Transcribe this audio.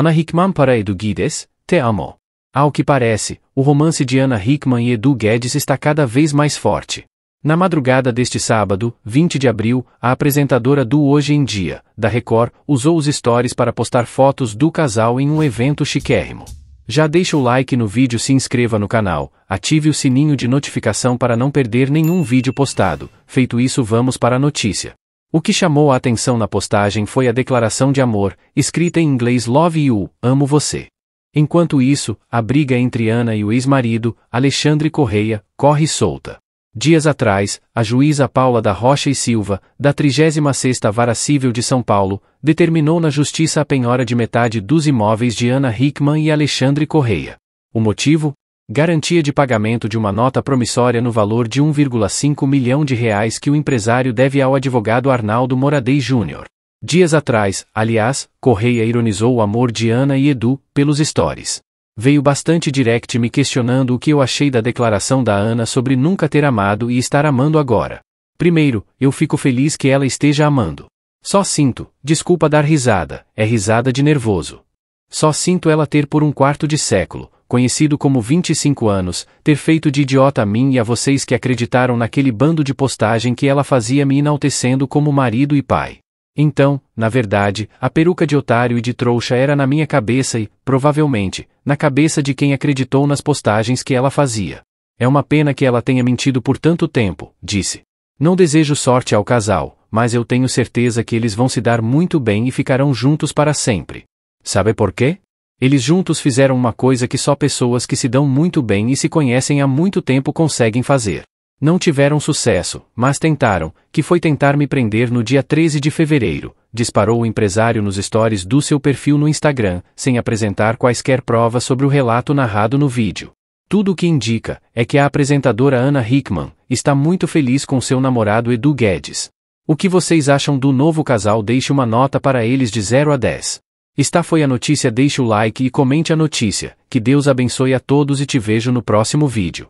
Ana Hickman para Edu Guedes, Te Amo. Ao que parece, o romance de Ana Hickman e Edu Guedes está cada vez mais forte. Na madrugada deste sábado, 20 de abril, a apresentadora do Hoje em Dia, da Record, usou os stories para postar fotos do casal em um evento chiquérrimo. Já deixa o like no vídeo, se inscreva no canal, ative o sininho de notificação para não perder nenhum vídeo postado. Feito isso, vamos para a notícia. O que chamou a atenção na postagem foi a declaração de amor, escrita em inglês Love You, Amo Você. Enquanto isso, a briga entre Ana e o ex-marido, Alexandre Correia, corre solta. Dias atrás, a juíza Paula da Rocha e Silva, da 36ª Vara Civil de São Paulo, determinou na justiça a penhora de metade dos imóveis de Ana Hickman e Alexandre Correia. O motivo? Garantia de pagamento de uma nota promissória no valor de 1,5 milhão de reais que o empresário deve ao advogado Arnaldo Moradei Júnior. Dias atrás, aliás, Correia ironizou o amor de Ana e Edu pelos stories. Veio bastante direct me questionando o que eu achei da declaração da Ana sobre nunca ter amado e estar amando agora. Primeiro, eu fico feliz que ela esteja amando. Só sinto, desculpa dar risada, é risada de nervoso. Só sinto ela ter por um quarto de século, conhecido como 25 anos, ter feito de idiota a mim e a vocês que acreditaram naquele bando de postagem que ela fazia me enaltecendo como marido e pai. Então, na verdade, a peruca de otário e de trouxa era na minha cabeça e, provavelmente, na cabeça de quem acreditou nas postagens que ela fazia. É uma pena que ela tenha mentido por tanto tempo, disse. Não desejo sorte ao casal, mas eu tenho certeza que eles vão se dar muito bem e ficarão juntos para sempre. Sabe por quê? Eles juntos fizeram uma coisa que só pessoas que se dão muito bem e se conhecem há muito tempo conseguem fazer. Não tiveram sucesso, mas tentaram, que foi tentar me prender no dia 13 de fevereiro, disparou o empresário nos stories do seu perfil no Instagram, sem apresentar quaisquer provas sobre o relato narrado no vídeo. Tudo o que indica é que a apresentadora Ana Hickman está muito feliz com seu namorado Edu Guedes. O que vocês acham do novo casal? Deixe uma nota para eles de 0 a 10. Esta foi a notícia deixe o like e comente a notícia, que Deus abençoe a todos e te vejo no próximo vídeo.